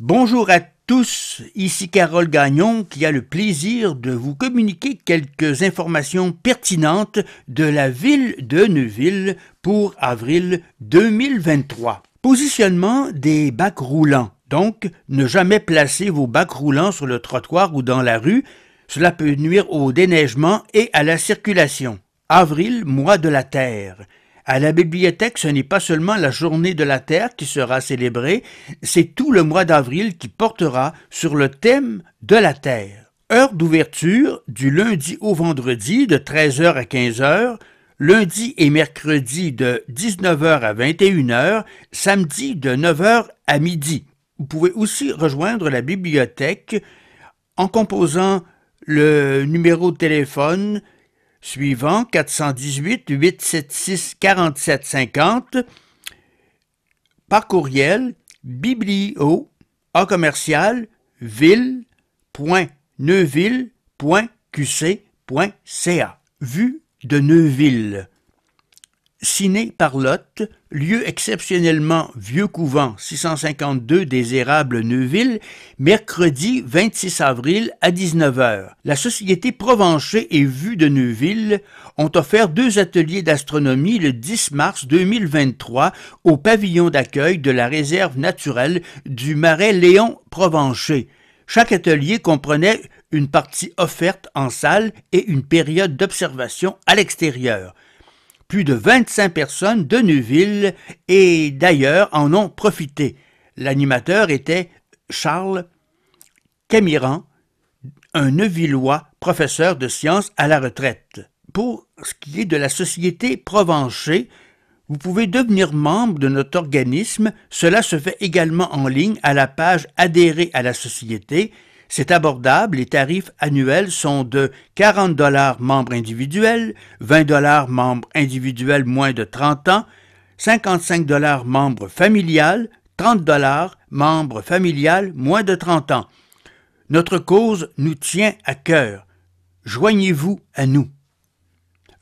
Bonjour à tous, ici Carole Gagnon qui a le plaisir de vous communiquer quelques informations pertinentes de la ville de Neuville pour avril 2023. Positionnement des bacs roulants. Donc, ne jamais placer vos bacs roulants sur le trottoir ou dans la rue, cela peut nuire au déneigement et à la circulation. Avril, mois de la Terre. À la bibliothèque, ce n'est pas seulement la journée de la Terre qui sera célébrée, c'est tout le mois d'avril qui portera sur le thème de la Terre. Heure d'ouverture du lundi au vendredi de 13h à 15h, lundi et mercredi de 19h à 21h, samedi de 9h à midi. Vous pouvez aussi rejoindre la bibliothèque en composant le numéro de téléphone suivant 418 876 4750 par courriel biblio a commercial ville.neuville.qc.ca Vue de Neuville signé par Lotte, lieu exceptionnellement vieux couvent 652 des Érables Neuville, mercredi 26 avril à 19h. La Société Provencher et Vue de Neuville ont offert deux ateliers d'astronomie le 10 mars 2023 au pavillon d'accueil de la réserve naturelle du marais Léon Provencher. Chaque atelier comprenait une partie offerte en salle et une période d'observation à l'extérieur. Plus de 25 personnes de Neuville et d'ailleurs en ont profité. L'animateur était Charles Camiran, un Neuvillois professeur de sciences à la retraite. Pour ce qui est de la Société Provenchée, vous pouvez devenir membre de notre organisme. Cela se fait également en ligne à la page Adhérer à la Société c'est abordable, les tarifs annuels sont de 40 dollars membres individuels, 20 dollars membres individuels moins de 30 ans, 55 dollars membres familial, 30 dollars membres familial moins de 30 ans. Notre cause nous tient à cœur. Joignez-vous à nous.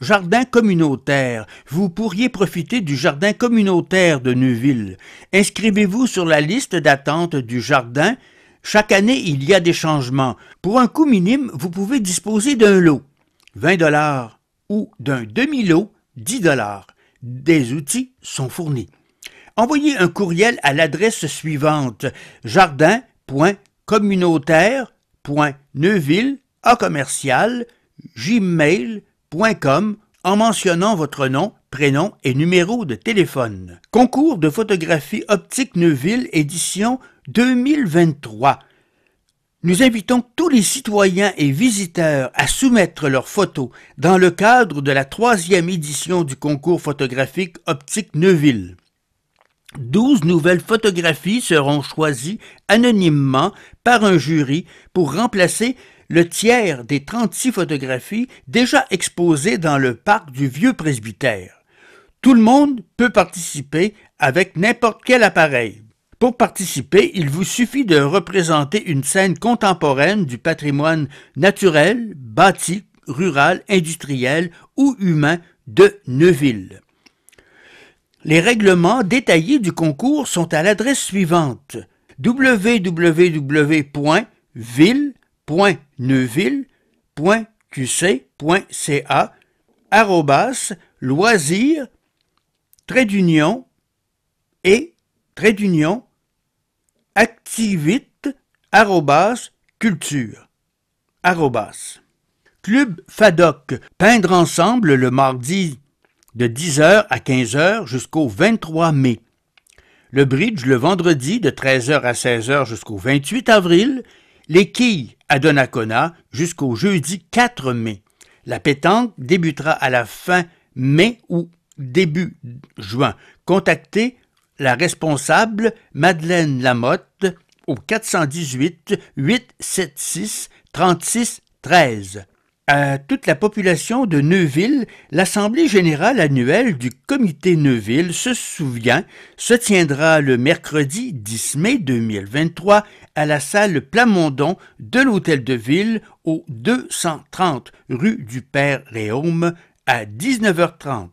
Jardin communautaire. Vous pourriez profiter du jardin communautaire de Neuville. Inscrivez-vous sur la liste d'attente du jardin chaque année, il y a des changements. Pour un coût minime, vous pouvez disposer d'un lot, 20 dollars, ou d'un demi-lot, 10 dollars. Des outils sont fournis. Envoyez un courriel à l'adresse suivante jardin.communautaire.neuville.commercial.gmail.com en mentionnant votre nom prénom et numéro de téléphone. Concours de photographie optique Neuville, édition 2023. Nous invitons tous les citoyens et visiteurs à soumettre leurs photos dans le cadre de la troisième édition du concours photographique Optique Neuville. Douze nouvelles photographies seront choisies anonymement par un jury pour remplacer le tiers des 36 photographies déjà exposées dans le parc du Vieux Presbytère. Tout le monde peut participer avec n'importe quel appareil. Pour participer, il vous suffit de représenter une scène contemporaine du patrimoine naturel, bâti, rural, industriel ou humain de Neuville. Les règlements détaillés du concours sont à l'adresse suivante www.ville.neuville.qc.ca loisirs trait d'union et trait d'union activite arrobas culture arrobas. Club FADOC, peindre ensemble le mardi de 10h à 15h jusqu'au 23 mai. Le bridge le vendredi de 13h à 16h jusqu'au 28 avril. Les quilles à Donacona jusqu'au jeudi 4 mai. La pétanque débutera à la fin mai ou début juin, contactez la responsable Madeleine Lamotte au 418 876 36 13. À toute la population de Neuville, l'Assemblée générale annuelle du Comité Neuville se souvient se tiendra le mercredi 10 mai 2023 à la salle Plamondon de l'Hôtel de Ville au 230 rue du Père Réaume à 19h30.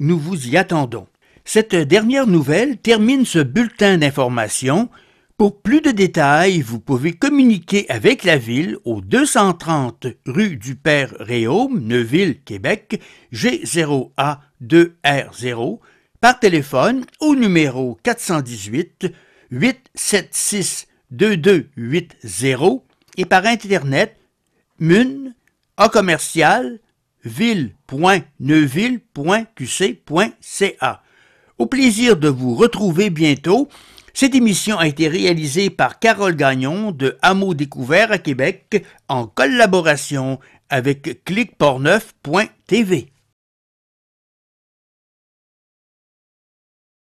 Nous vous y attendons. Cette dernière nouvelle termine ce bulletin d'information. Pour plus de détails, vous pouvez communiquer avec la ville au 230 rue du Père Réaume, Neuville, Québec, G0A2R0, par téléphone au numéro 418 876 2280 et par Internet MUNE, a commercial, ville.neuville.qc.ca. Au plaisir de vous retrouver bientôt. Cette émission a été réalisée par Carole Gagnon de Hameau Découvert à Québec en collaboration avec clicportneuf.tv